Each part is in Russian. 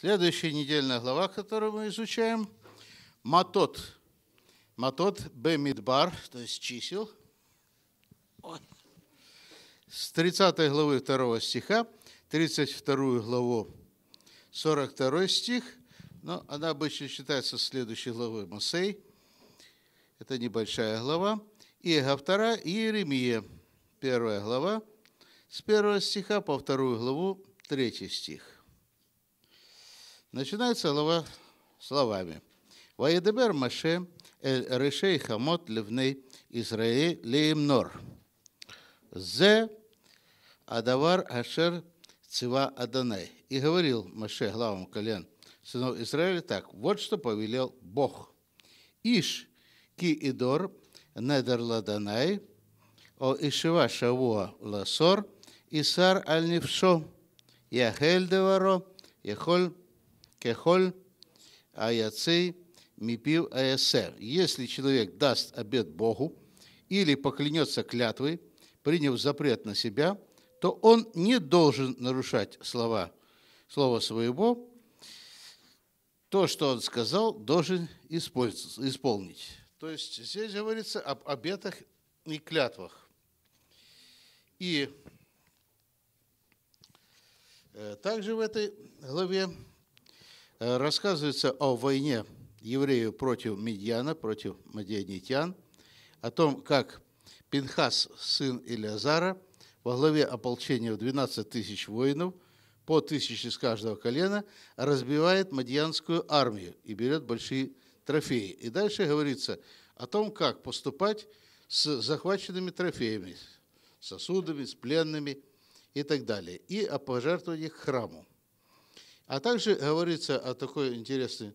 Следующая недельная глава, которую мы изучаем, Матот. Матот Бемидбар, то есть чисел. С 30 главы 2 стиха, 32 главу 42 стих, но она обычно считается следующей главой Масей. Это небольшая глава. Иега 2 и а Еремия, 1 глава, с первого стиха по вторую главу третий стих. Начинается глава словами. «Ваедебер Маше эль решей хамот левней Израиль леймнор». «Зе адавар ашер цива Аданай». И говорил Маше главам колен сынов Израиля так. «Вот что повелел Бог. Иш ки идор недер ладанай, о Ишива шавуа ласор, исар аль нефшо, яхель деваро, яхоль кехоль аяцей мипив аэсер. Если человек даст обед Богу или поклянется клятвой, приняв запрет на себя, то он не должен нарушать слова, слова своего, то, что он сказал, должен исполнить. То есть здесь говорится об обетах и клятвах. И э, также в этой главе Э, рассказывается о войне евреев против Медьяна, против Мадианитян, о том, как Пинхас, сын Илиазара, во главе ополчения в 12 тысяч воинов, по тысяче с каждого колена, разбивает мадьянскую армию и берет большие трофеи. И дальше говорится о том, как поступать с захваченными трофеями, сосудами, с пленными и так далее, и о пожертвованиях храму. А также говорится о такой интересной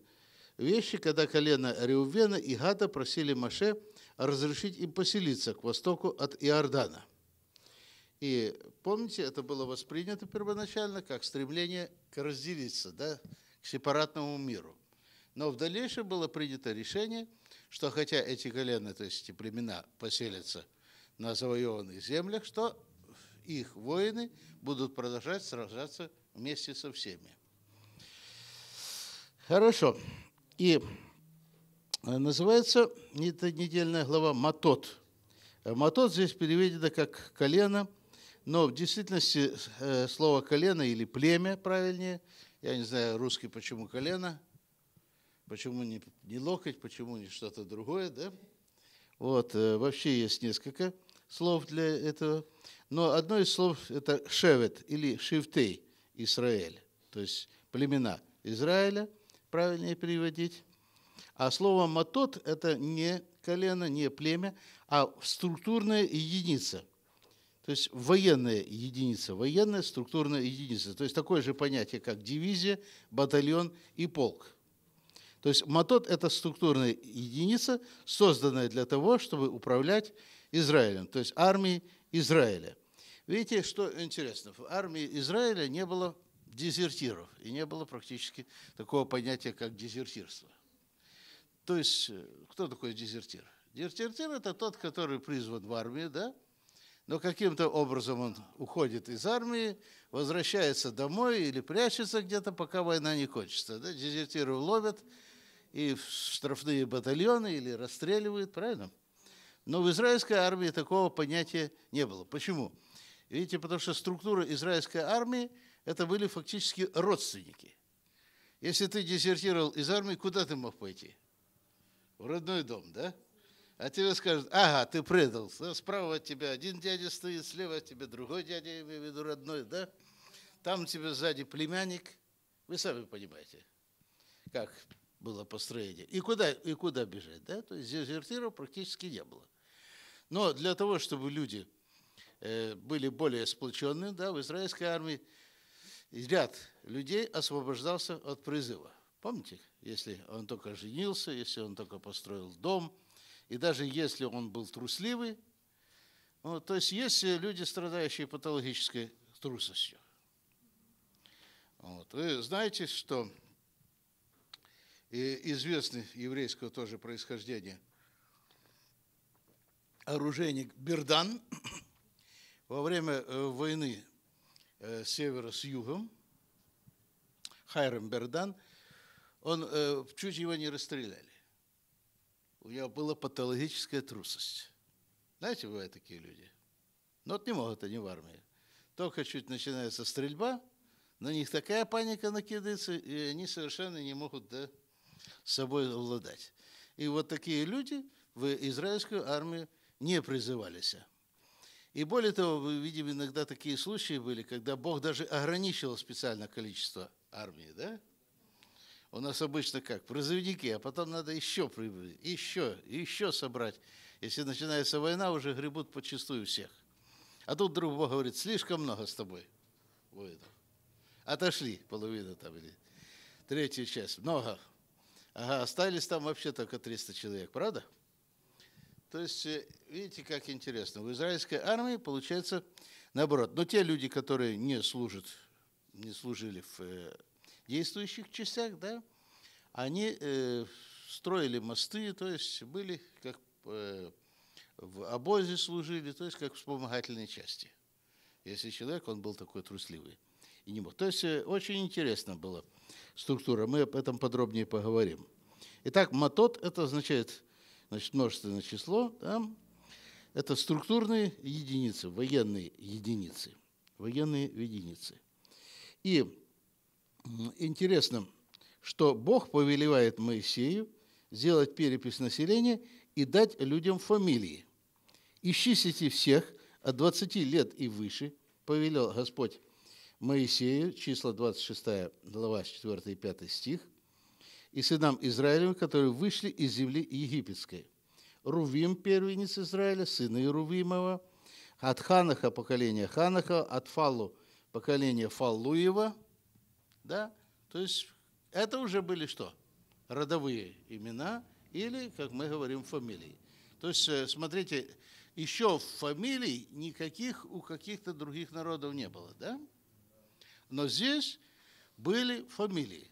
вещи, когда колено Реувена и Гада просили Маше разрешить им поселиться к востоку от Иордана. И помните, это было воспринято первоначально как стремление к разделиться, да, к сепаратному миру. Но в дальнейшем было принято решение, что хотя эти колена, то есть эти племена, поселятся на завоеванных землях, что их воины будут продолжать сражаться вместе со всеми. Хорошо. И э, называется эта недельная глава «Матот». Э, Матот здесь переведено как «колено», но в действительности э, слово «колено» или «племя» правильнее. Я не знаю, русский почему «колено», почему не, не локоть, почему не что-то другое, да? Вот, вообще есть несколько слов для этого. Но одно из слов – это «шевет» или «шифтей» Израиль, то есть племена Израиля – правильнее переводить. А слово «матот» – это не колено, не племя, а структурная единица. То есть военная единица, военная структурная единица. То есть такое же понятие, как дивизия, батальон и полк. То есть матот – это структурная единица, созданная для того, чтобы управлять Израилем, то есть армией Израиля. Видите, что интересно, в армии Израиля не было дезертиров, и не было практически такого понятия, как дезертирство. То есть, э, кто такой дезертир? Дезертир – это тот, который призван в армию, да? но каким-то образом он уходит из армии, возвращается домой или прячется где-то, пока война не кончится. Да? Дезертиров ловят и в штрафные батальоны или расстреливают, правильно? Но в израильской армии такого понятия не было. Почему? Видите, потому что структура израильской армии – это были фактически родственники. Если ты дезертировал из армии, куда ты мог пойти? В родной дом, да? А тебе скажут, ага, ты предал. Справа от тебя один дядя стоит, слева от тебя другой дядя, я имею в виду родной, да? Там у тебя сзади племянник. Вы сами понимаете, как было построение. И куда, и куда бежать, да? То есть дезертиров практически не было. Но для того, чтобы люди э, были более сплоченные, да, в израильской армии – ряд людей освобождался от призыва. Помните, если он только женился, если он только построил дом, и даже если он был трусливый, ну, то есть есть люди, страдающие патологической трусостью. Вот. Вы знаете, что э, известный еврейского тоже происхождения оружейник Бердан во время э, войны э, севера с югом, Хайрам Бердан, он, э, чуть его не расстреляли. У него была патологическая трусость. Знаете, бывают такие люди. Но ну, вот не могут они в армии. Только чуть начинается стрельба, на них такая паника накидывается, и они совершенно не могут да, с собой обладать. И вот такие люди в израильскую армию не призывались. И более того, мы видим иногда такие случаи были, когда Бог даже ограничивал специально количество армии, да? У нас обычно как? Призывники, а потом надо еще прибыть, еще, еще собрать. Если начинается война, уже гребут почистую всех. А тут друг Бог говорит, слишком много с тобой воинов. Отошли, половина там или третью часть, много. Ага, остались там вообще только 300 человек, правда? Правда? То есть, э, видите, как интересно, в израильской армии получается наоборот. Но те люди, которые не служат, не служили в э, действующих частях, да, они э, строили мосты, то есть были как э, в обозе служили, то есть как вспомогательной части. Если человек, он был такой трусливый и не мог. То есть э, очень интересна была структура. Мы об этом подробнее поговорим. Итак, матот – это означает значит, множественное число, да, это структурные единицы, военные единицы, военные единицы. И интересно, что Бог повелевает Моисею сделать перепись населения и дать людям фамилии. «Ищите всех от 20 лет и выше», – повелел Господь Моисею, числа 26 глава, 4 и 5 стих – и сынам Израилевым, которые вышли из земли египетской. Рувим – первенец Израиля, сыны Рувимова, от Ханаха – поколение Ханаха, от Фаллу поколение Фаллуева, Да? То есть это уже были что? Родовые имена или, как мы говорим, фамилии. То есть, э, смотрите, еще фамилий никаких у каких-то других народов не было, да? Но здесь были фамилии.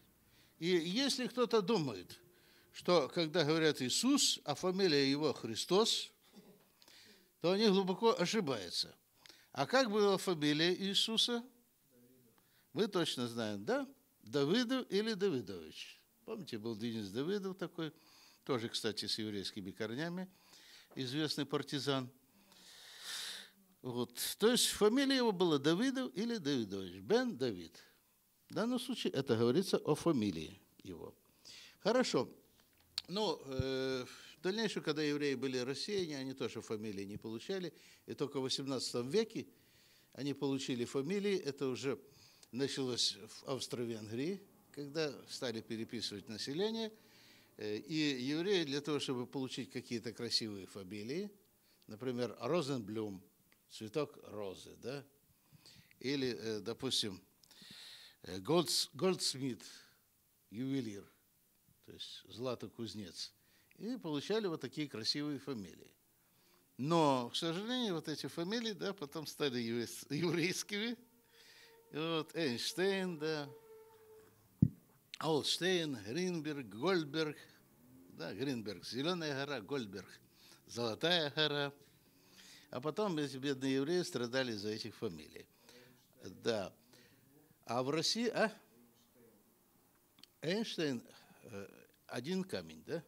И если кто-то думает, что когда говорят Иисус, а фамилия его Христос, то они глубоко ошибаются. А как была фамилия Иисуса? Мы точно знаем, да? Давыдов или Давыдович. Помните, был Денис Давыдов такой, тоже, кстати, с еврейскими корнями, известный партизан. Вот. То есть фамилия его была Давидов или Давидович, Бен Давид. В данном случае это говорится о фамилии его. Хорошо. Ну, э, в дальнейшем, когда евреи были рассеяны, они тоже фамилии не получали. И только в 18 веке они получили фамилии. Это уже началось в Австро-Венгрии, когда стали переписывать население. Э, и евреи для того, чтобы получить какие-то красивые фамилии, например, Розенблюм, цветок розы, да, или, э, допустим, Э, Голдс, Голдсмит, ювелир, то есть златокузнец. И получали вот такие красивые фамилии. Но, к сожалению, вот эти фамилии, да, потом стали еврейскими. И вот Эйнштейн, да, Олштейн, Гринберг, Гольдберг, да, Гринберг, Зеленая гора, Гольдберг, Золотая гора. А потом эти бедные евреи страдали за этих фамилий. Да. А в России, а? Эйнштейн, э, один камень, да?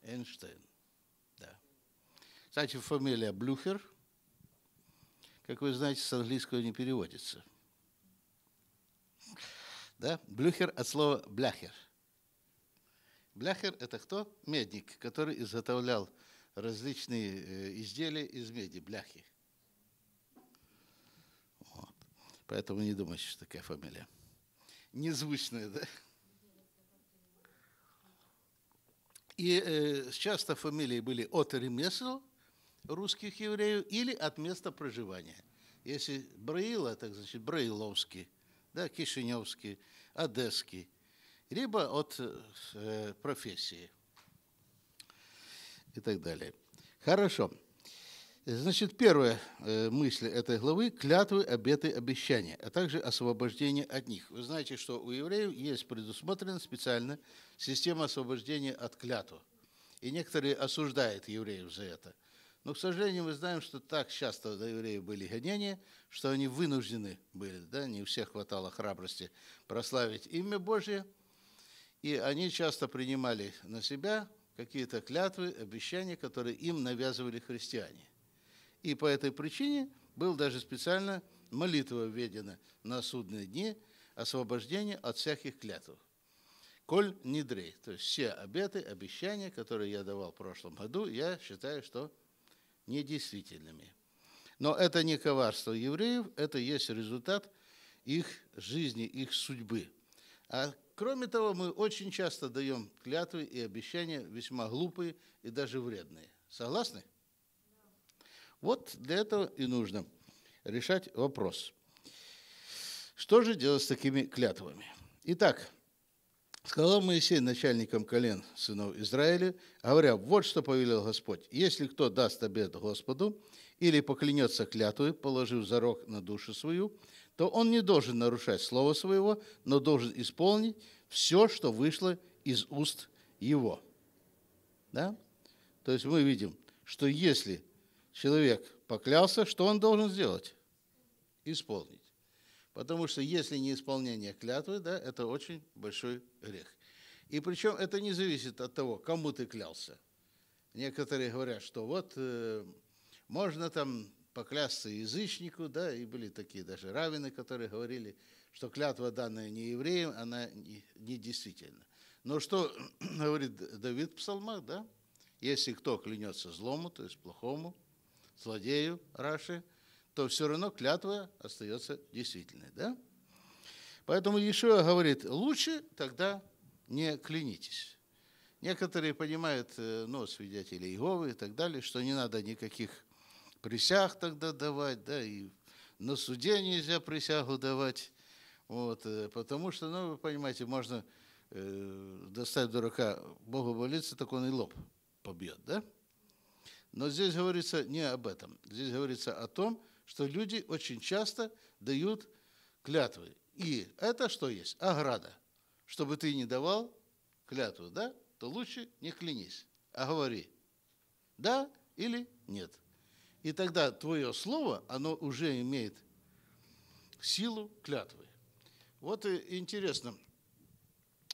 Эйнштейн, да. Кстати, фамилия Блюхер, как вы знаете, с английского не переводится. Да? Блюхер от слова бляхер. Бляхер – это кто? Медник, который изготовлял различные э, изделия из меди, бляхи. Поэтому не думайте, что такая фамилия. Незвучная, да? И э, часто фамилии были от ремесел русских евреев или от места проживания. Если Браила, так значит Браиловский, да, Кишиневский, Одесский, либо от э, э профессии и так далее. Хорошо. Значит, первая э, мысль этой главы – клятвы, обеты, обещания, а также освобождение от них. Вы знаете, что у евреев есть предусмотрена специально система освобождения от клятвы. И некоторые осуждают евреев за это. Но, к сожалению, мы знаем, что так часто до евреев были гонения, что они вынуждены были, да, не у всех хватало храбрости прославить имя Божье, и они часто принимали на себя какие-то клятвы, обещания, которые им навязывали христиане. И по этой причине был даже специально молитва введена на судные дни освобождение от всяких клятв. Коль недрей, то есть все обеты, обещания, которые я давал в прошлом году, я считаю, что недействительными. Но это не коварство евреев, это есть результат их жизни, их судьбы. А кроме того, мы очень часто даем клятвы и обещания весьма глупые и даже вредные. Согласны? Вот для этого и нужно решать вопрос. Что же делать с такими клятвами? Итак, сказал Моисей начальникам колен сынов Израиля, говоря, вот что повелел Господь, если кто даст обед Господу или поклянется клятвой, положив зарок на душу свою, то он не должен нарушать слово своего, но должен исполнить все, что вышло из уст его. Да? То есть мы видим, что если человек поклялся, что он должен сделать? Исполнить. Потому что если не исполнение клятвы, да, это очень большой грех. И причем это не зависит от того, кому ты клялся. Некоторые говорят, что вот э, можно там поклясться язычнику, да, и были такие даже равины, которые говорили, что клятва, данная не евреям, она не, не Но что говорит Давид в псалмах, да? Если кто клянется злому, то есть плохому – злодею Раши, то все равно клятва остается действительной. Да? Поэтому Ешуа говорит, лучше тогда не клянитесь. Некоторые понимают, э, ну, свидетели Иеговы и так далее, что не надо никаких присяг тогда давать, да, и на суде нельзя присягу давать, вот, э, потому что, ну, вы понимаете, можно э, достать дурака, Богу болится, так он и лоб побьет, да? Но здесь говорится не об этом. Здесь говорится о том, что люди очень часто дают клятвы. И это что есть? Ограда. Чтобы ты не давал клятву, да, то лучше не клянись, а говори «да» или «нет». И тогда твое слово, оно уже имеет силу клятвы. Вот и интересно,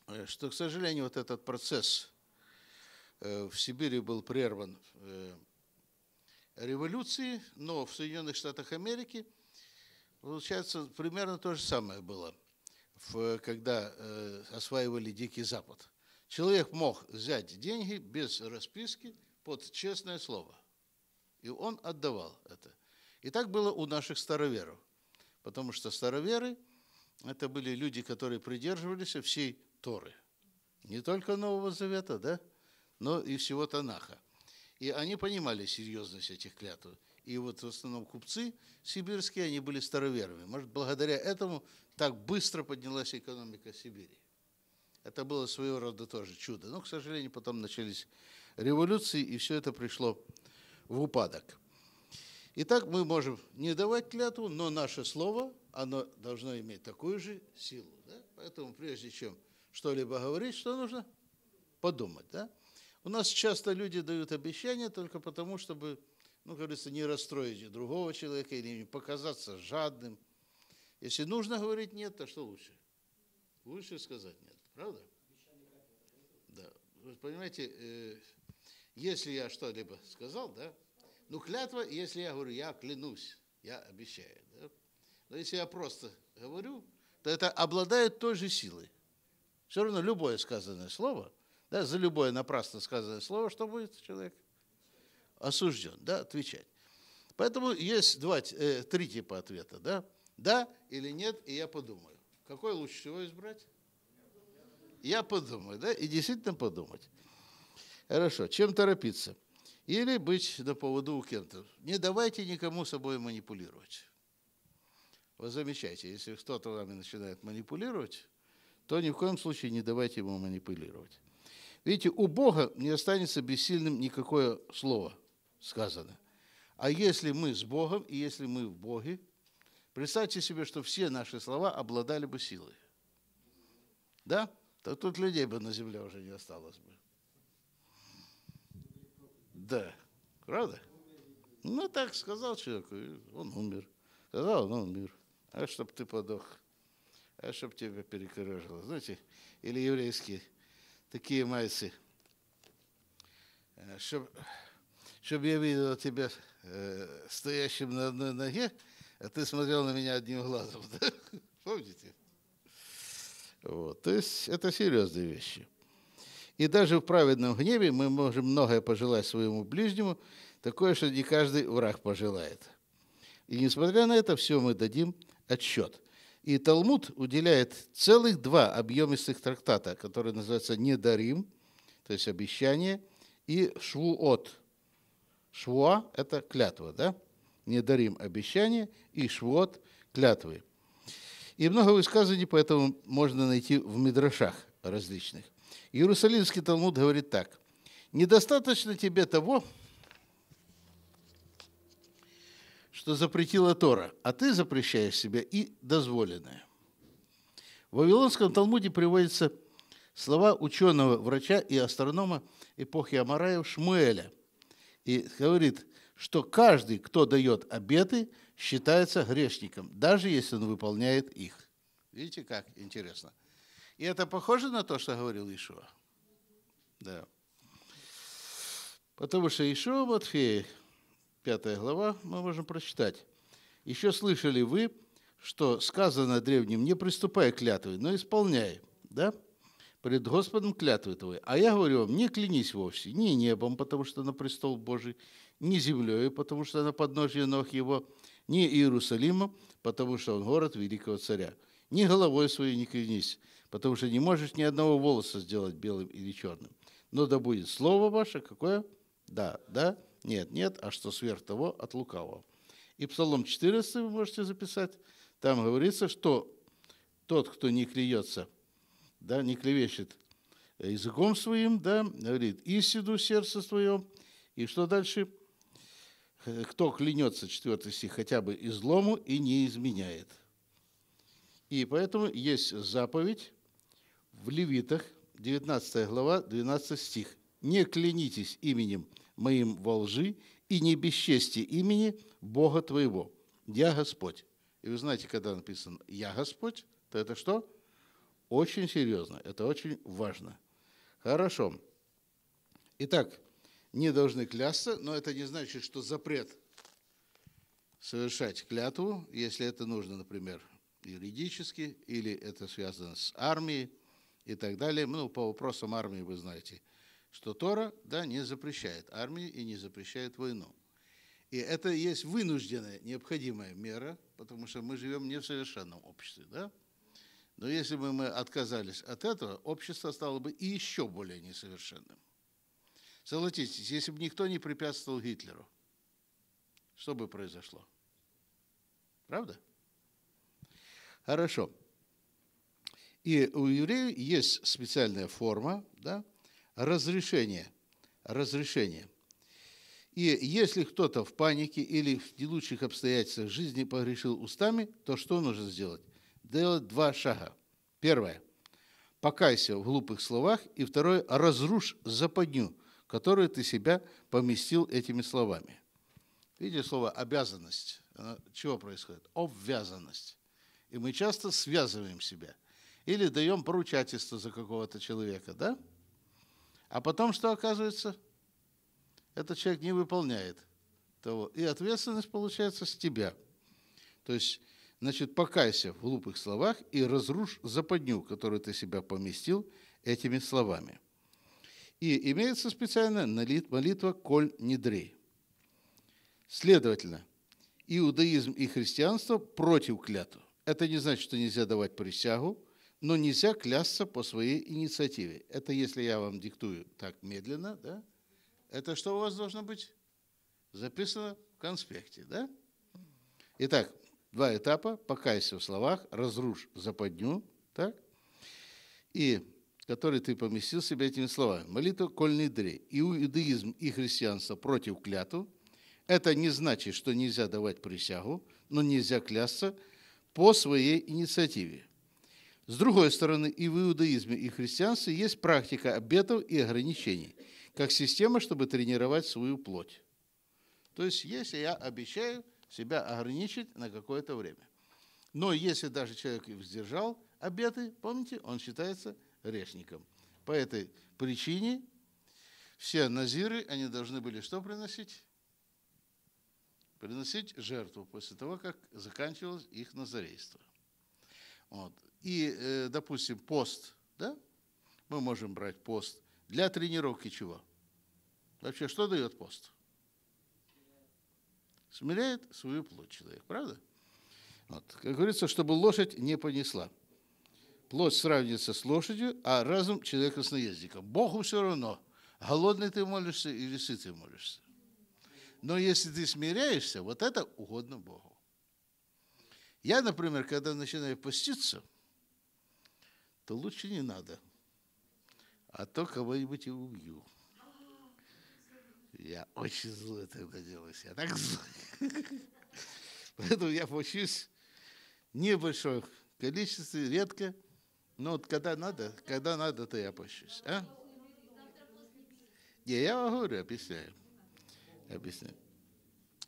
э, что, к сожалению, вот этот процесс э, в Сибири был прерван э, революции, но в Соединенных Штатах Америки, получается, примерно то же самое было, в, когда э, осваивали Дикий Запад. Человек мог взять деньги без расписки под честное слово. И он отдавал это. И так было у наших староверов. Потому что староверы – это были люди, которые придерживались всей Торы. Не только Нового Завета, да? но и всего Танаха. И они понимали серьезность этих клятв. И вот в основном купцы сибирские, они были староверами. Может, благодаря этому так быстро поднялась экономика Сибири. Это было своего рода тоже чудо. Но, к сожалению, потом начались революции, и все это пришло в упадок. Итак, мы можем не давать клятву, но наше слово, оно должно иметь такую же силу. Да? Поэтому прежде чем что-либо говорить, что нужно? Подумать. Да? У нас часто люди дают обещания только потому, чтобы, ну, говорится, не расстроить другого человека или не показаться жадным. Если нужно говорить нет, то что лучше? Лучше сказать нет, правда? Да. Вы понимаете, э, если я что-либо сказал, да, ну, клятва, если я говорю, я клянусь, я обещаю, да? Но если я просто говорю, то это обладает той же силой. Все равно любое сказанное слово – да, за любое напрасно сказанное слово, что будет человек? Осужден, да, отвечать. Поэтому есть два, э, три типа ответа, да? Да или нет, и я подумаю. Какой лучше всего избрать? Я подумаю, да? И действительно подумать. Хорошо, чем торопиться? Или быть на поводу у кем-то. Не давайте никому собой манипулировать. Вы замечаете, если кто-то вами начинает манипулировать, то ни в коем случае не давайте ему манипулировать. Видите, у Бога не останется бессильным никакое слово сказано. А если мы с Богом, и если мы в Боге, представьте себе, что все наши слова обладали бы силой. Да? То тут людей бы на земле уже не осталось бы. Да. Правда? Ну, так сказал человеку, он умер. Сказал, он умер. А чтоб ты подох. А чтоб тебя перекорежило. Знаете, или еврейский такие майсы, э, чтобы чтоб я видел тебя э, стоящим на одной ноге, а ты смотрел на меня одним глазом. Да? Помните? Вот. То есть это серьезные вещи. И даже в праведном гневе мы можем многое пожелать своему ближнему, такое, что не каждый враг пожелает. И несмотря на это, все мы дадим отчет. И Талмуд уделяет целых два объемистых трактата, которые называются «Недарим», то есть «Обещание», и «Швуот». «Швуа» – это клятва, да? «Недарим» – обещание, и «Швуот» – клятвы. И много высказываний поэтому можно найти в мидрашах различных. Иерусалимский Талмуд говорит так. «Недостаточно тебе того, что запретила Тора, а ты запрещаешь себя и дозволенное. В Вавилонском Талмуде приводятся слова ученого, врача и астронома эпохи Амараев Шмуэля. И говорит, что каждый, кто дает обеты, считается грешником, даже если он выполняет их. Видите, как интересно. И это похоже на то, что говорил Ишуа? Да. Потому что Ишуа Матфей Пятая глава, мы можем прочитать. «Еще слышали вы, что сказано древним, не приступай к клятве, но исполняй». Да? пред Господом клятвы твои. А я говорю вам, не клянись вовсе, ни небом, потому что на престол Божий, ни землей, потому что на подножье ног его, ни Иерусалимом, потому что он город великого царя. Ни головой своей не клянись, потому что не можешь ни одного волоса сделать белым или черным. Но да будет слово ваше, какое? Да, да, нет, нет, а что сверх того от лукавого. И Псалом 14 вы можете записать. Там говорится, что тот, кто не клюется, да, не клевещет языком своим, да, говорит, «Исиду сердце твое». И что дальше? «Кто клянется», 4 стих, «хотя бы излому и не изменяет». И поэтому есть заповедь в Левитах, 19 глава, 12 стих. «Не клянитесь именем моим во лжи и не бесчести имени Бога твоего. Я Господь. И вы знаете, когда написано «Я Господь», то это что? Очень серьезно, это очень важно. Хорошо. Итак, не должны клясться, но это не значит, что запрет совершать клятву, если это нужно, например, юридически, или это связано с армией и так далее. Ну, по вопросам армии вы знаете – что Тора да, не запрещает армию и не запрещает войну. И это есть вынужденная, необходимая мера, потому что мы живем не в совершенном обществе. Да? Но если бы мы отказались от этого, общество стало бы и еще более несовершенным. Согласитесь, если бы никто не препятствовал Гитлеру, что бы произошло? Правда? Хорошо. И у евреев есть специальная форма, да, разрешение. Разрешение. И если кто-то в панике или в нелучших обстоятельствах жизни погрешил устами, то что нужно сделать? Делать два шага. Первое. Покайся в глупых словах. И второе. Разрушь западню, которую ты себя поместил этими словами. Видите слово «обязанность»? чего происходит? Обвязанность. И мы часто связываем себя. Или даем поручательство за какого-то человека, да? А потом что оказывается? Этот человек не выполняет того. И ответственность получается с тебя. То есть, значит, покайся в глупых словах и разрушь западню, которую ты себя поместил этими словами. И имеется специально молитва «Коль не Следовательно, иудаизм и христианство против клятвы. Это не значит, что нельзя давать присягу – но нельзя клясться по своей инициативе. Это если я вам диктую так медленно, да? Это что у вас должно быть? Записано в конспекте, да? Итак, два этапа. Покайся в словах, разрушь западню, так? И который ты поместил себе этими словами. Молитва Кольнидре. И иудаизм, и христианство против кляту. Это не значит, что нельзя давать присягу, но нельзя клясться по своей инициативе. С другой стороны, и в иудаизме, и в христианстве есть практика обетов и ограничений, как система, чтобы тренировать свою плоть. То есть, если я обещаю себя ограничить на какое-то время. Но если даже человек сдержал обеты, помните, он считается грешником. По этой причине все назиры, они должны были что приносить? Приносить жертву после того, как заканчивалось их назарейство. Вот. И, э, допустим, пост, да? Мы можем брать пост для тренировки чего? Вообще, что дает пост? Смиряет свою плоть человек, правда? Вот. Как говорится, чтобы лошадь не понесла. Плоть сравнится с лошадью, а разум человека с наездником. Богу все равно, голодный ты молишься или сытый молишься. Но если ты смиряешься, вот это угодно Богу. Я, например, когда начинаю поститься – то лучше не надо. А то кого-нибудь и убью. Я очень злой тогда делаюсь. Я так злой. Поэтому я получусь небольшое количество, редко. Но вот когда надо, когда надо, то я пощусь. А? Не, я вам говорю, объясняю. Объясняю.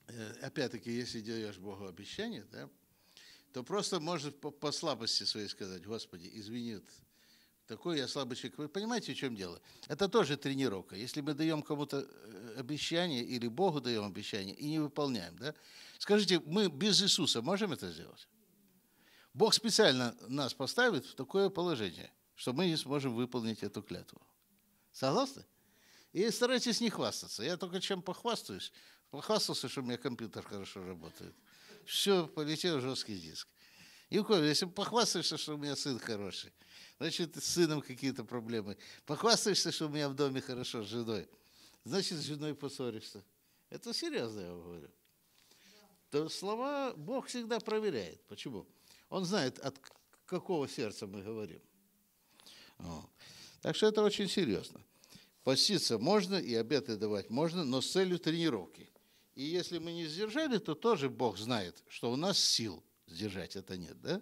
Э, опять-таки, если делаешь Богу обещание, да, то просто может по, по слабости своей сказать, Господи, извини, такой я слабый человек. Вы понимаете, в чем дело? Это тоже тренировка. Если мы даем кому-то э, обещание или Богу даем обещание и не выполняем, да? Скажите, мы без Иисуса можем это сделать? Бог специально нас поставит в такое положение, что мы не сможем выполнить эту клятву. Согласны? И старайтесь не хвастаться. Я только чем похвастаюсь. Похвастался, что у меня компьютер хорошо работает все, полетел жесткий диск. И Юков, если похвастаешься, что у меня сын хороший, значит, с сыном какие-то проблемы. Похвастаешься, что у меня в доме хорошо с женой, значит, с женой поссоришься. Это серьезно, я вам говорю. То слова Бог всегда проверяет. Почему? Он знает, от какого сердца мы говорим. Вот. Так что это очень серьезно. Поститься можно и обеты давать можно, но с целью тренировки – и если мы не сдержали, то тоже Бог знает, что у нас сил сдержать это нет, да?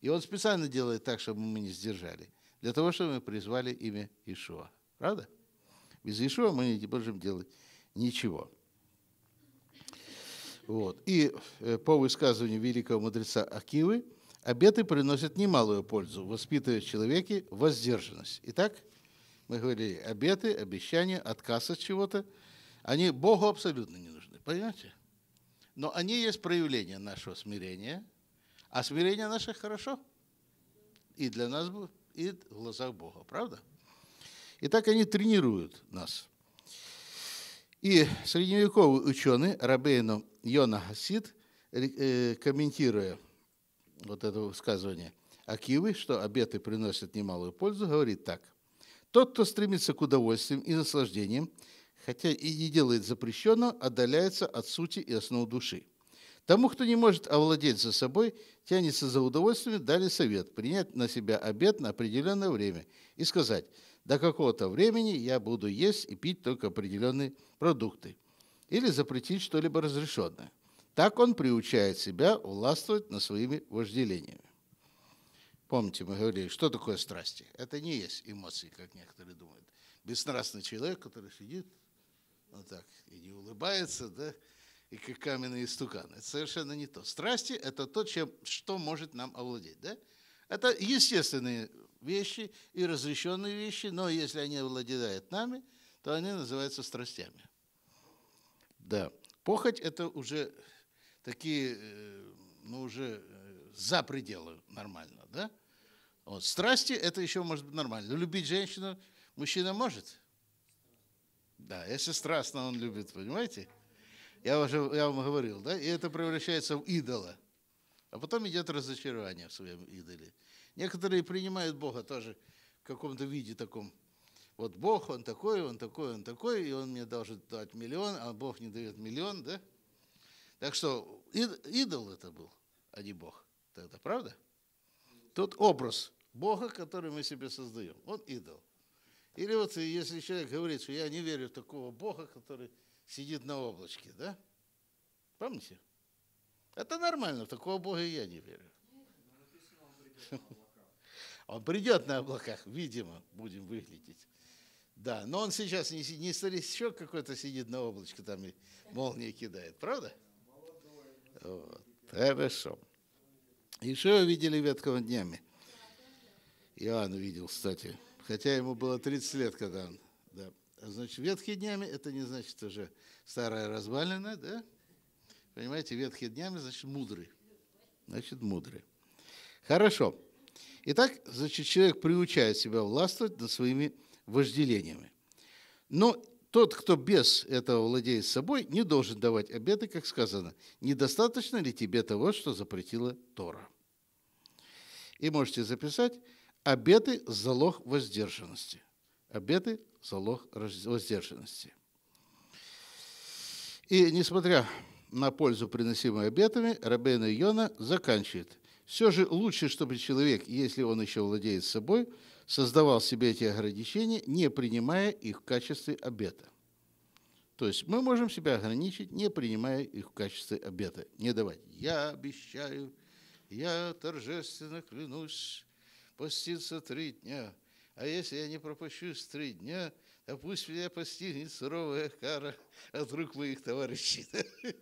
И Он специально делает так, чтобы мы не сдержали, для того, чтобы мы призвали имя Ишуа. Правда? Без Ишуа мы не можем делать ничего. Вот. И э, по высказыванию великого мудреца Акивы, обеты приносят немалую пользу, воспитывая в человеке воздержанность. Итак, мы говорили, обеты, обещания, отказ от чего-то, они Богу абсолютно не нужны. Понимаете? Но они есть проявление нашего смирения, а смирение наше хорошо и для нас, и в глазах Бога, правда? И так они тренируют нас. И средневековый ученый Рабейну Йона Хасид, э, комментируя вот это высказывание Акивы, что обеты приносят немалую пользу, говорит так. Тот, кто стремится к удовольствиям и наслаждениям, хотя и не делает запрещенного, отдаляется от сути и основ души. Тому, кто не может овладеть за собой, тянется за удовольствием, дали совет принять на себя обед на определенное время и сказать, до какого-то времени я буду есть и пить только определенные продукты или запретить что-либо разрешенное. Так он приучает себя властвовать над своими вожделениями. Помните, мы говорили, что такое страсти? Это не есть эмоции, как некоторые думают. Бесстрастный человек, который сидит ну так, и не улыбается, да, и как каменный истукан. Это совершенно не то. Страсти – это то, чем, что может нам овладеть, да? Это естественные вещи и разрешенные вещи, но если они овладевают нами, то они называются страстями. Да. Похоть – это уже такие, э, ну, уже э, за пределы нормально, да? Вот. Страсти – это еще может быть нормально. Любить женщину мужчина может, да, если страстно он любит, понимаете? Я уже я вам говорил, да? И это превращается в идола. А потом идет разочарование в своем идоле. Некоторые принимают Бога тоже в каком-то виде таком. Вот Бог, он такой, он такой, он такой, и он мне должен дать миллион, а Бог не дает миллион, да? Так что идол это был, а не Бог. Тогда правда? Тот образ Бога, который мы себе создаем, он идол. Или вот э, если человек говорит, что я не верю в такого Бога, который сидит на облачке, да? Помните? Это нормально, такого Бога я не верю. Он придет на облаках, видимо, будем выглядеть. Да, но он сейчас не, не старичок какой-то сидит на облачке там и молнии кидает, правда? Вот. Хорошо. Еще видели ветковыми днями. Иоанн видел, кстати хотя ему было 30 лет, когда он. Да. А значит, ветхие днями это не значит уже старая развалина, да? Понимаете, ветхие днями значит мудрый. Значит, мудрый. Хорошо. Итак, значит, человек приучает себя властвовать над своими вожделениями. Но тот, кто без этого владеет собой, не должен давать обеты, как сказано. Недостаточно ли тебе того, что запретила Тора? И можете записать, Обеты – залог воздержанности. Обеты – залог воздержанности. И несмотря на пользу, приносимую обетами, Рабейна Йона заканчивает. Все же лучше, чтобы человек, если он еще владеет собой, создавал себе эти ограничения, не принимая их в качестве обета. То есть мы можем себя ограничить, не принимая их в качестве обета. Не давать. Я обещаю, я торжественно клянусь, поститься три дня. А если я не пропущусь три дня, то пусть меня постигнет суровая кара от рук моих товарищей.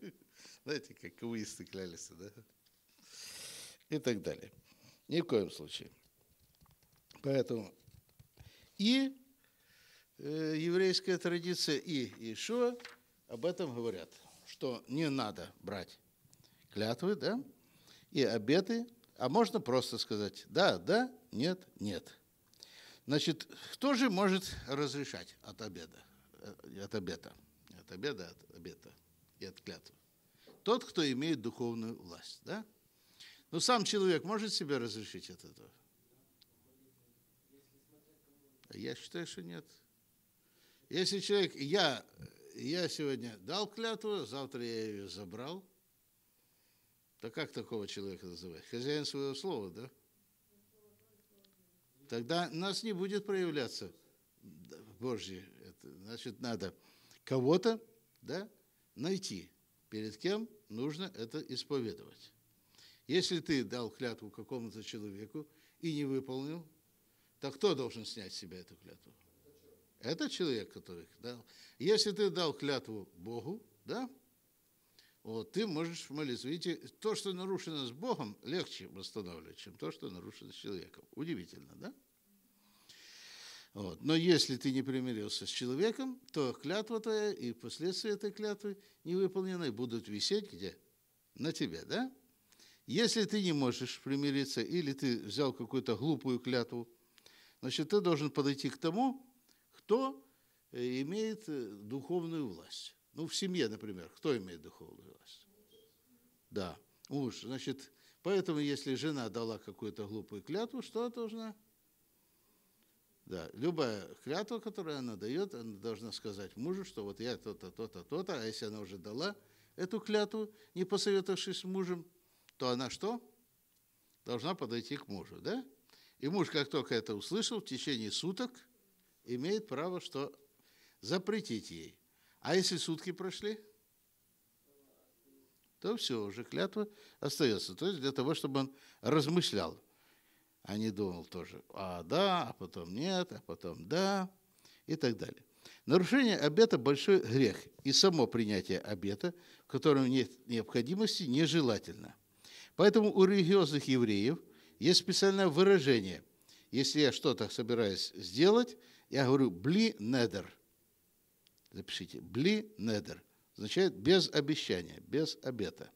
Знаете, как вы клялись, да? И так далее. Ни в коем случае. Поэтому и э, еврейская традиция, и Ишуа об этом говорят, что не надо брать клятвы, да, и обеты а можно просто сказать «да», «да», «нет», «нет». Значит, кто же может разрешать от обеда? Э, от обета. От обеда, от обета и от клятвы. Тот, кто имеет духовную власть, да? Но ну, сам человек может себе разрешить от этого? А я считаю, что нет. Если человек, я, я сегодня дал клятву, завтра я ее забрал – да как такого человека называть? Хозяин своего слова, да? Тогда нас не будет проявляться Божье. Это, значит, надо кого-то да, найти. Перед кем нужно это исповедовать. Если ты дал клятву какому-то человеку и не выполнил, то кто должен снять с себя эту клятву? Это человек, который дал. Если ты дал клятву Богу, да, вот, ты можешь молиться. Видите, то, что нарушено с Богом, легче восстанавливать, чем то, что нарушено с человеком. Удивительно, да? Вот. Но если ты не примирился с человеком, то клятва твоя и последствия этой клятвы невыполненной будут висеть где? На тебе, да? Если ты не можешь примириться или ты взял какую-то глупую клятву, значит, ты должен подойти к тому, кто имеет э, духовную власть. Ну, в семье, например, кто имеет духовную власть? Да, муж. Значит, поэтому, если жена дала какую-то глупую клятву, что она должна? Да, любая клятва, которую она дает, она должна сказать мужу, что вот я то-то, то-то, то-то, а если она уже дала эту клятву, не посоветовавшись с мужем, то она что? Должна подойти к мужу, да? И муж, как только это услышал, в течение суток имеет право что? Запретить ей а если сутки прошли, то все, уже клятва остается. То есть для того, чтобы он размышлял, а не думал тоже, а да, а потом нет, а потом да, и так далее. Нарушение обета – большой грех, и само принятие обета, в котором нет необходимости, нежелательно. Поэтому у религиозных евреев есть специальное выражение. Если я что-то собираюсь сделать, я говорю «бли недер», запишите, бли недер, означает без обещания, без обета.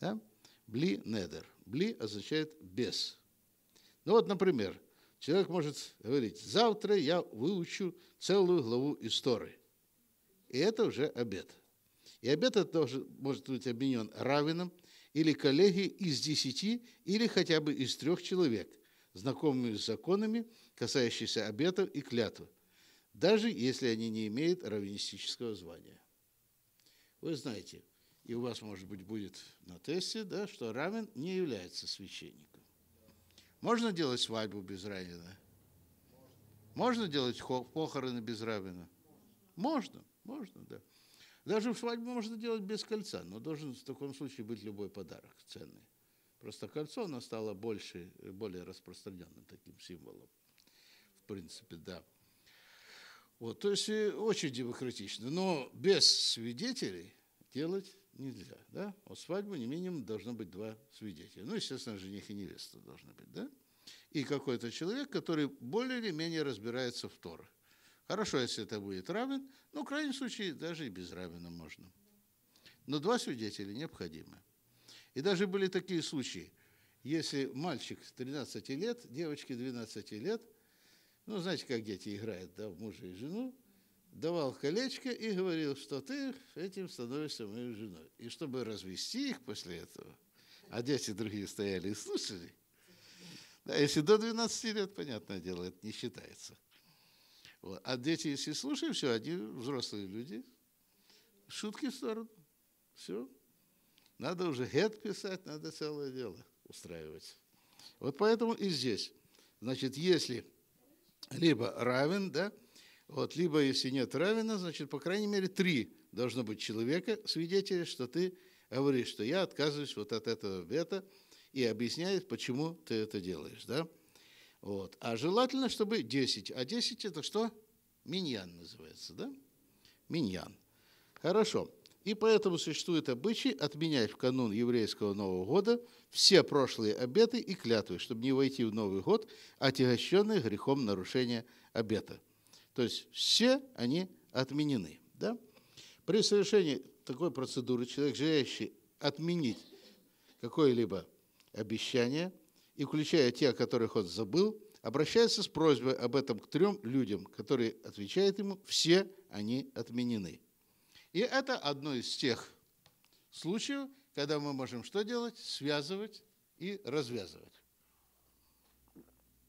Да? Бли недер. Бли означает без. Ну вот, например, человек может говорить, завтра я выучу целую главу истории. И это уже обед. И обед это тоже может быть обменен равеном или коллеги из десяти, или хотя бы из трех человек, знакомыми с законами, касающиеся обетов и клятвы даже если они не имеют раввинистического звания. Вы знаете, и у вас, может быть, будет на тесте, да, что равен не является священником. Можно делать свадьбу без равина? Можно делать похороны без равина? Можно, можно, да. Даже в свадьбу можно делать без кольца, но должен в таком случае быть любой подарок ценный. Просто кольцо, оно стало больше, более распространенным таким символом. В принципе, да. Вот, то есть э, очень демократично, но без свидетелей делать нельзя, да? Вот свадьбы не минимум должно быть два свидетеля. Ну, естественно, жених и невеста должны быть, да? И какой-то человек, который более или менее разбирается в Торах. Хорошо, если это будет равен, но в крайнем случае даже и без равена можно. Но два свидетеля необходимы. И даже были такие случаи, если мальчик 13 лет, девочке 12 лет, ну, знаете, как дети играют, да, в мужа и жену, давал колечко и говорил, что ты этим становишься моей женой. И чтобы развести их после этого, а дети другие стояли и слушали, да, если до 12 лет, понятное дело, это не считается. Вот. А дети, если слушают, все, они взрослые люди, шутки в сторону, все. Надо уже гет писать, надо целое дело устраивать. Вот поэтому и здесь. Значит, если либо равен, да, вот, либо если нет равена, значит, по крайней мере, три должно быть человека, свидетеля, что ты говоришь, что я отказываюсь вот от этого вето, и объясняет, почему ты это делаешь, да. Вот. А желательно, чтобы 10. А 10 это что? Миньян называется, да? Миньян. Хорошо. И поэтому существует обычай отменять в канун еврейского Нового года все прошлые обеты и клятвы, чтобы не войти в Новый год, отягощенные грехом нарушения обета. То есть все они отменены. Да? При совершении такой процедуры человек, желающий отменить какое-либо обещание, и включая те, о которых он забыл, обращается с просьбой об этом к трем людям, которые отвечают ему, все они отменены. И это одно из тех случаев, когда мы можем что делать? Связывать и развязывать.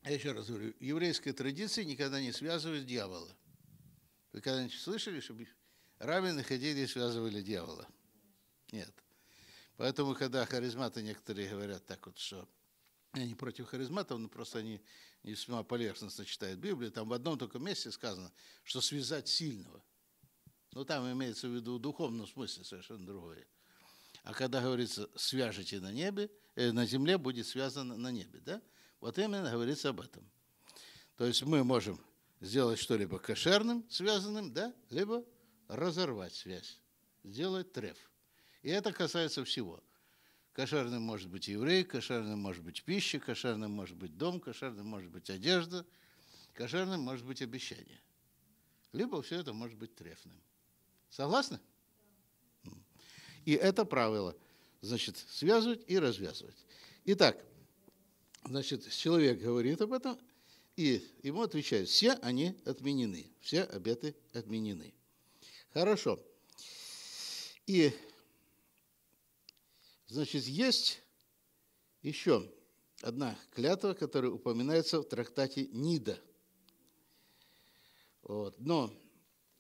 Я еще раз говорю, еврейская традиция никогда не связывает дьявола. Вы когда-нибудь слышали, чтобы раввины ходили и связывали дьявола? Нет. Поэтому, когда харизматы некоторые говорят так вот, что они против харизматов, но просто они не весьма поверхностно читают Библию, там в одном только месте сказано, что связать сильного – ну, там имеется в виду в духовном смысле совершенно другое. А когда говорится «свяжете на небе», э, на земле будет связано на небе, да? Вот именно говорится об этом. То есть мы можем сделать что-либо кошерным, связанным, да, либо разорвать связь, сделать треф. И это касается всего. Кошерным может быть еврей, кошерным может быть пища, кошерным может быть дом, кошерным может быть одежда, кошерным может быть обещание. Либо все это может быть трефным. Согласны? И это правило. Значит, связывать и развязывать. Итак, значит, человек говорит об этом, и ему отвечают, все они отменены, все обеты отменены. Хорошо. И, значит, есть еще одна клятва, которая упоминается в трактате Нида. Вот. Но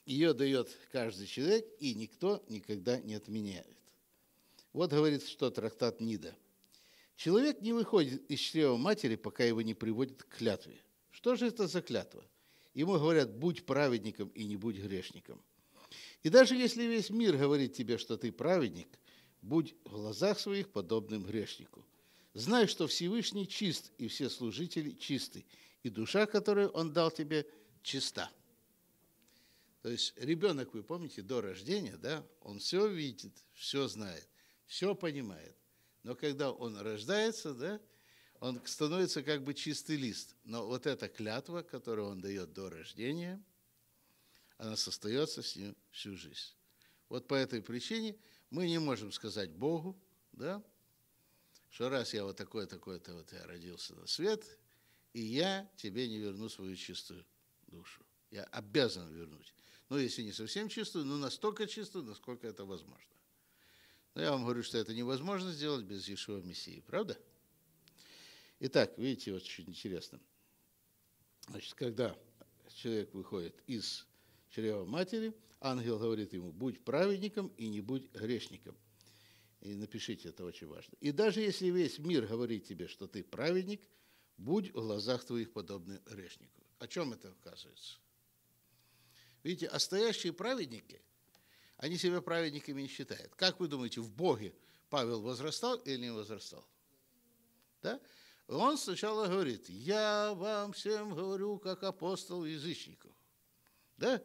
ее дает каждый человек, и никто никогда не отменяет. Вот говорит, что трактат Нида. Человек не выходит из чрева матери, пока его не приводят к клятве. Что же это за клятва? Ему говорят, будь праведником и не будь грешником. И даже если весь мир говорит тебе, что ты праведник, будь в глазах своих подобным грешнику. Знай, что Всевышний чист, и все служители чисты, и душа, которую Он дал тебе, чиста. То есть ребенок, вы помните, до рождения, да, он все видит, все знает, все понимает. Но когда он рождается, да, он становится как бы чистый лист. Но вот эта клятва, которую он дает до рождения, она остается с ним всю жизнь. Вот по этой причине мы не можем сказать Богу, да, что раз я вот такой, такой-то, вот я родился на свет, и я тебе не верну свою чистую душу. Я обязан вернуть. Ну, если не совсем чистую, но ну, настолько чистую, насколько это возможно. Но я вам говорю, что это невозможно сделать без Иешуа Мессии, правда? Итак, видите, вот очень интересно. Значит, когда человек выходит из чрева матери, ангел говорит ему, будь праведником и не будь грешником. И напишите, это очень важно. И даже если весь мир говорит тебе, что ты праведник, будь в глазах твоих подобным грешнику. О чем это оказывается? Видите, настоящие праведники, они себя праведниками не считают. Как вы думаете, в Боге Павел возрастал или не возрастал? Да? Он сначала говорит, я вам всем говорю, как апостол язычников. Да?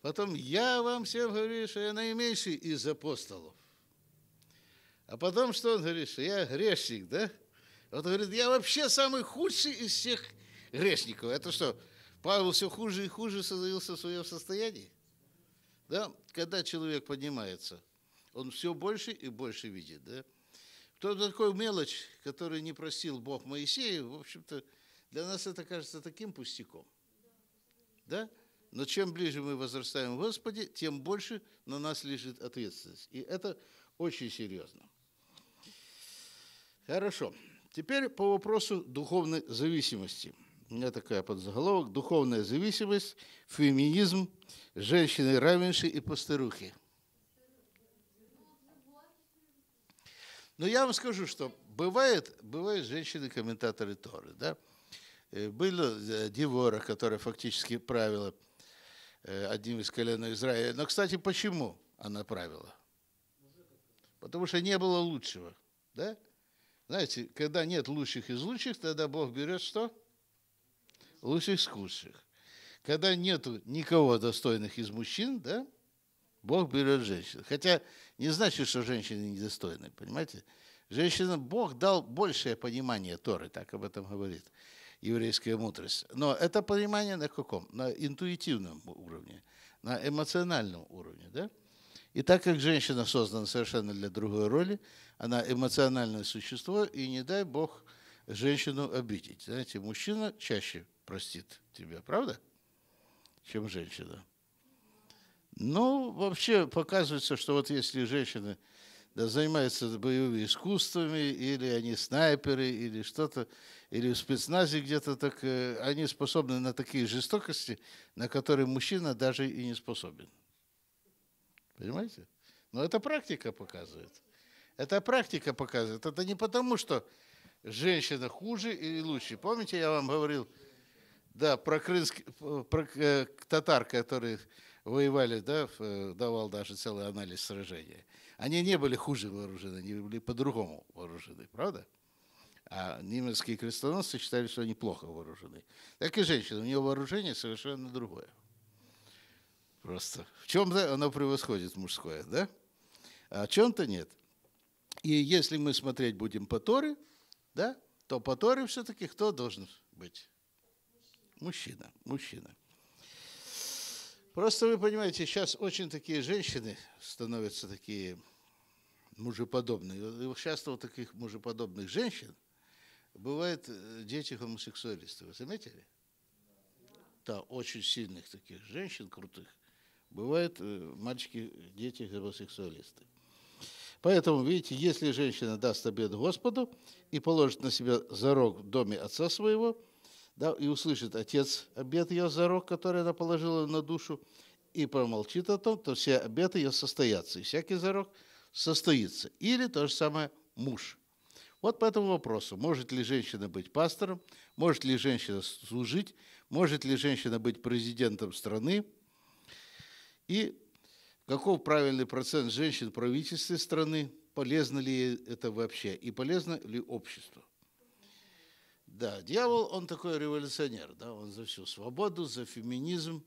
Потом, я вам всем говорю, что я наименьший из апостолов. А потом, что он говорит, что я грешник, да? Вот он говорит, я вообще самый худший из всех грешников. Это что, Павел все хуже и хуже становился в своем состоянии. Да? Когда человек поднимается, он все больше и больше видит. Да? Кто такой мелочь, который не просил Бог Моисея, в общем-то, для нас это кажется таким пустяком. Да? Но чем ближе мы возрастаем в Господе, тем больше на нас лежит ответственность. И это очень серьезно. Хорошо. Теперь по вопросу духовной зависимости – у меня такая подзаголовок. Духовная зависимость, феминизм, женщины равенши и пастырухи. Но я вам скажу, что бывает, бывают женщины-комментаторы Торы. Да? Э, Была э, Девора, которая фактически правила э, одним из колен Израиля. Но, кстати, почему она правила? Потому что не было лучшего. Да? Знаете, когда нет лучших из лучших, тогда Бог берет что? лучших с худших. Когда нету никого достойных из мужчин, да, Бог берет женщин. Хотя не значит, что женщины недостойны, понимаете? Женщина Бог дал большее понимание Торы, так об этом говорит еврейская мудрость. Но это понимание на каком? На интуитивном уровне, на эмоциональном уровне, да? И так как женщина создана совершенно для другой роли, она эмоциональное существо, и не дай Бог – женщину обидеть. Знаете, мужчина чаще простит тебя, правда, чем женщина. Ну, вообще показывается, что вот если женщины да, занимаются боевыми искусствами, или они снайперы, или что-то, или в спецназе где-то, так э, они способны на такие жестокости, на которые мужчина даже и не способен. Понимаете? Но это практика показывает. Это практика показывает. Это не потому, что женщина хуже или лучше. Помните, я вам говорил, да, про, крынск, про э, татар, которые воевали, да, э, давал даже целый анализ сражения. Они не были хуже вооружены, они были по-другому вооружены, правда? А немецкие крестоносцы считали, что они плохо вооружены. Так и женщина, у нее вооружение совершенно другое. Просто в чем-то оно превосходит мужское, да? А в чем-то нет. И если мы смотреть будем по Торе, да, то по Торе все-таки кто должен быть? Мужчина. Мужчина. Просто вы понимаете, сейчас очень такие женщины становятся такие мужеподобные. И часто вот таких мужеподобных женщин бывают э, дети гомосексуалисты. Вы заметили? Да, очень сильных таких женщин, крутых. Бывают э, мальчики, дети гомосексуалисты. Поэтому, видите, если женщина даст обед Господу и положит на себя зарок в доме отца своего, да, и услышит отец обед ее зарок, который она положила на душу, и промолчит о том, то все обеты ее состоятся, и всякий зарок состоится. Или то же самое муж. Вот по этому вопросу, может ли женщина быть пастором, может ли женщина служить, может ли женщина быть президентом страны, и Каков правильный процент женщин в правительстве страны? Полезно ли это вообще? И полезно ли обществу? Да, дьявол, он такой революционер, да, он за всю свободу, за феминизм.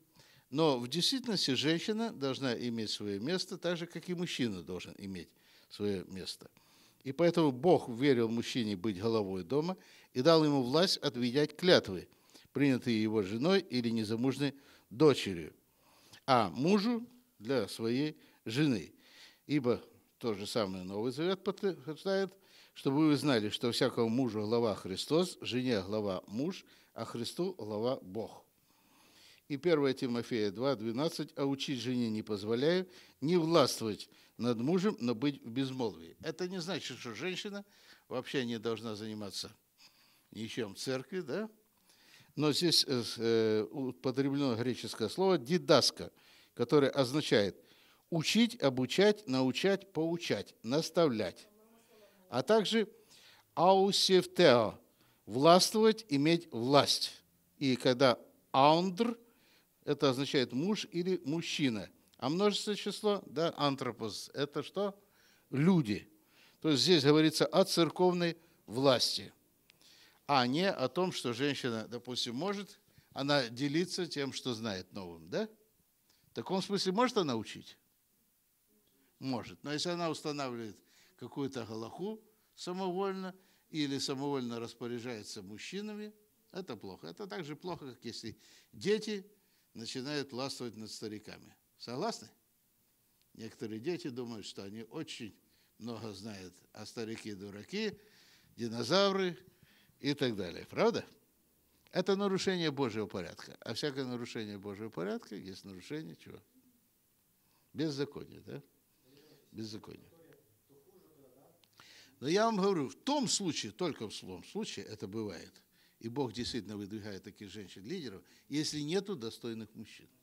Но в действительности женщина должна иметь свое место, так же, как и мужчина должен иметь свое место. И поэтому Бог верил мужчине быть головой дома и дал ему власть отведять клятвы, принятые его женой или незамужной дочерью. А мужу для своей жены. Ибо то же самое Новый Завет подтверждает, чтобы вы знали, что всякому мужу глава Христос, жене глава муж, а Христу глава Бог. И 1 Тимофея 2:12 «А учить жене не позволяю, не властвовать над мужем, но быть в безмолвии». Это не значит, что женщина вообще не должна заниматься ничем церкви, да? Но здесь э, э, употреблено греческое слово «дидаска», которое означает учить, обучать, научать, поучать, наставлять, а также аусевтео – властвовать, иметь власть. И когда аундр – это означает муж или мужчина, а множественное число, да, антропос – это что? Люди. То есть здесь говорится о церковной власти, а не о том, что женщина, допустим, может, она делиться тем, что знает новым, да? В таком смысле может она учить? Может. Но если она устанавливает какую-то галаху самовольно или самовольно распоряжается мужчинами, это плохо. Это так же плохо, как если дети начинают ластвовать над стариками. Согласны? Некоторые дети думают, что они очень много знают, а старики дураки, динозавры и так далее. Правда? Это нарушение Божьего порядка. А всякое нарушение Божьего порядка есть нарушение чего? Беззаконие, да? Беззаконие. Но я вам говорю, в том случае, только в том случае это бывает. И Бог действительно выдвигает таких женщин-лидеров, если нету достойных мужчин.